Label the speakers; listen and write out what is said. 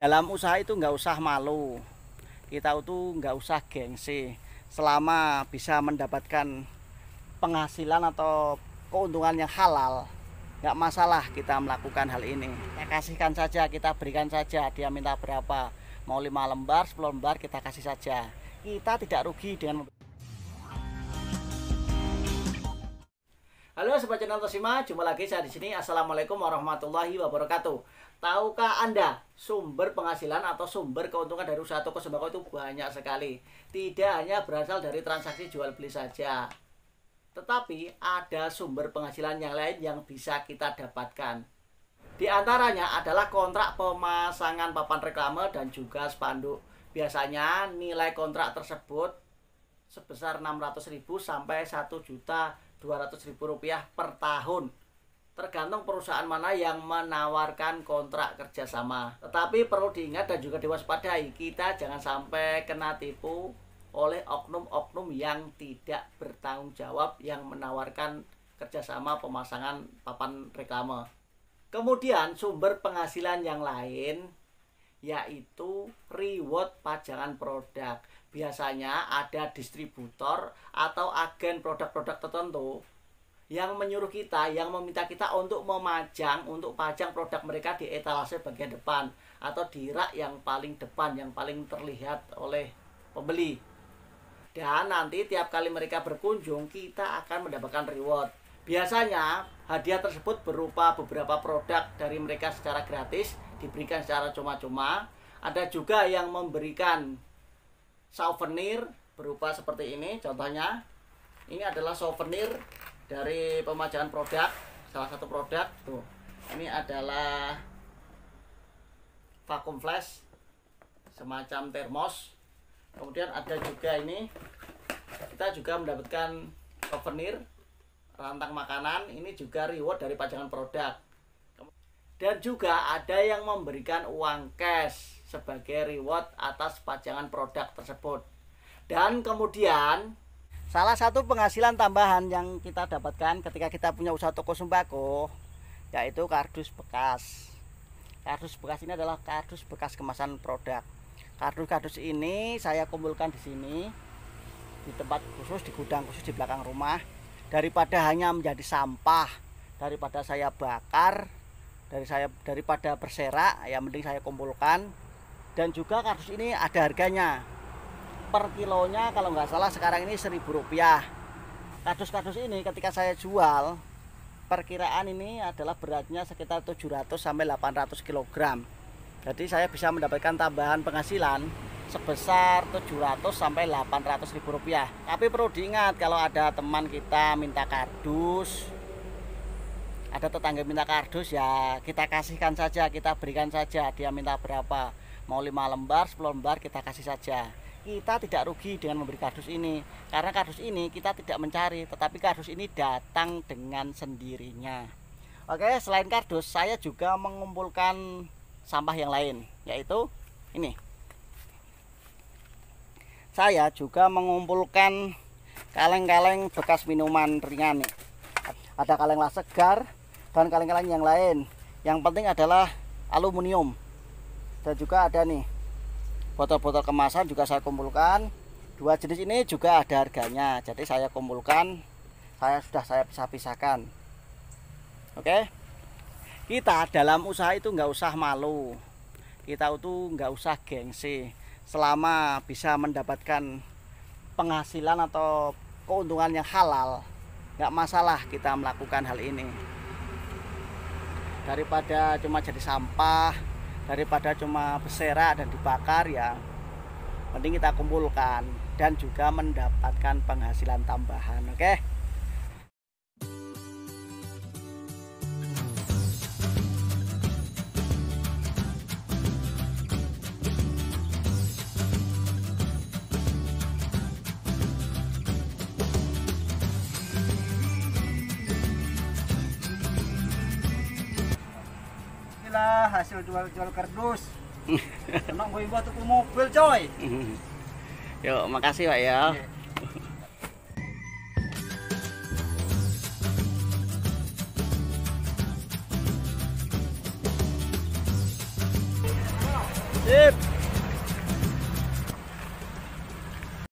Speaker 1: dalam usaha itu nggak usah malu kita itu nggak usah gengsi selama bisa mendapatkan penghasilan atau keuntungan yang halal nggak masalah kita melakukan hal ini kita kasihkan saja kita berikan saja dia minta berapa mau lima lembar sepuluh lembar kita kasih saja kita tidak rugi dengan Halo Sobat Channel Tosima, jumpa lagi saya di sini. Assalamualaikum warahmatullahi wabarakatuh. Tahukah Anda sumber penghasilan atau sumber keuntungan dari usaha toko sembako itu banyak sekali. Tidak hanya berasal dari transaksi jual beli saja. Tetapi ada sumber penghasilan yang lain yang bisa kita dapatkan. Di antaranya adalah kontrak pemasangan papan reklame dan juga spanduk. Biasanya nilai kontrak tersebut sebesar 600.000 sampai 1 juta 200 ribu rupiah per tahun tergantung perusahaan mana yang menawarkan kontrak kerjasama tetapi perlu diingat dan juga diwaspadai kita jangan sampai kena tipu oleh oknum-oknum yang tidak bertanggung jawab yang menawarkan kerjasama pemasangan papan reklame kemudian sumber penghasilan yang lain yaitu reward pajangan produk. Biasanya ada distributor atau agen produk-produk tertentu yang menyuruh kita, yang meminta kita untuk memajang, untuk pajang produk mereka di etalase bagian depan atau di rak yang paling depan, yang paling terlihat oleh pembeli. Dan nanti tiap kali mereka berkunjung, kita akan mendapatkan reward. Biasanya hadiah tersebut berupa beberapa produk dari mereka secara gratis diberikan secara cuma-cuma ada juga yang memberikan souvenir berupa seperti ini contohnya ini adalah souvenir dari pemajangan produk salah satu produk tuh ini adalah vacuum flash semacam termos kemudian ada juga ini kita juga mendapatkan souvenir rantang makanan ini juga reward dari pajangan produk dan juga ada yang memberikan uang cash sebagai reward atas pajangan produk tersebut. Dan kemudian salah satu penghasilan tambahan yang kita dapatkan ketika kita punya usaha toko sembako yaitu kardus bekas. Kardus bekas ini adalah kardus bekas kemasan produk. Kardus-kardus ini saya kumpulkan di sini di tempat khusus di gudang khusus di belakang rumah daripada hanya menjadi sampah daripada saya bakar dari saya daripada berserak ya mending saya kumpulkan dan juga kardus ini ada harganya per kilonya kalau nggak salah sekarang ini seribu rupiah kardus-kardus ini ketika saya jual perkiraan ini adalah beratnya sekitar 700 sampai 800 kg jadi saya bisa mendapatkan tambahan penghasilan sebesar 700 sampai 800 ribu rupiah tapi perlu diingat kalau ada teman kita minta kardus ada tetangga minta kardus ya kita kasihkan saja kita berikan saja dia minta berapa mau lima lembar 10 lembar kita kasih saja kita tidak rugi dengan memberi kardus ini karena kardus ini kita tidak mencari tetapi kardus ini datang dengan sendirinya oke selain kardus saya juga mengumpulkan sampah yang lain yaitu ini saya juga mengumpulkan kaleng-kaleng bekas minuman ringan nih ada kaleng las segar bahan kaleng-kaleng yang lain yang penting adalah aluminium dan juga ada nih botol-botol kemasan juga saya kumpulkan dua jenis ini juga ada harganya jadi saya kumpulkan saya sudah saya pisah-pisahkan oke kita dalam usaha itu nggak usah malu kita itu nggak usah gengsi selama bisa mendapatkan penghasilan atau keuntungan yang halal nggak masalah kita melakukan hal ini daripada cuma jadi sampah daripada cuma berserak dan dibakar ya penting kita kumpulkan dan juga mendapatkan penghasilan tambahan oke okay? kita hasil jual-jual kardus. Emang gue buat tuku mobil coy. Yuk, makasih Pak ya. Yeah.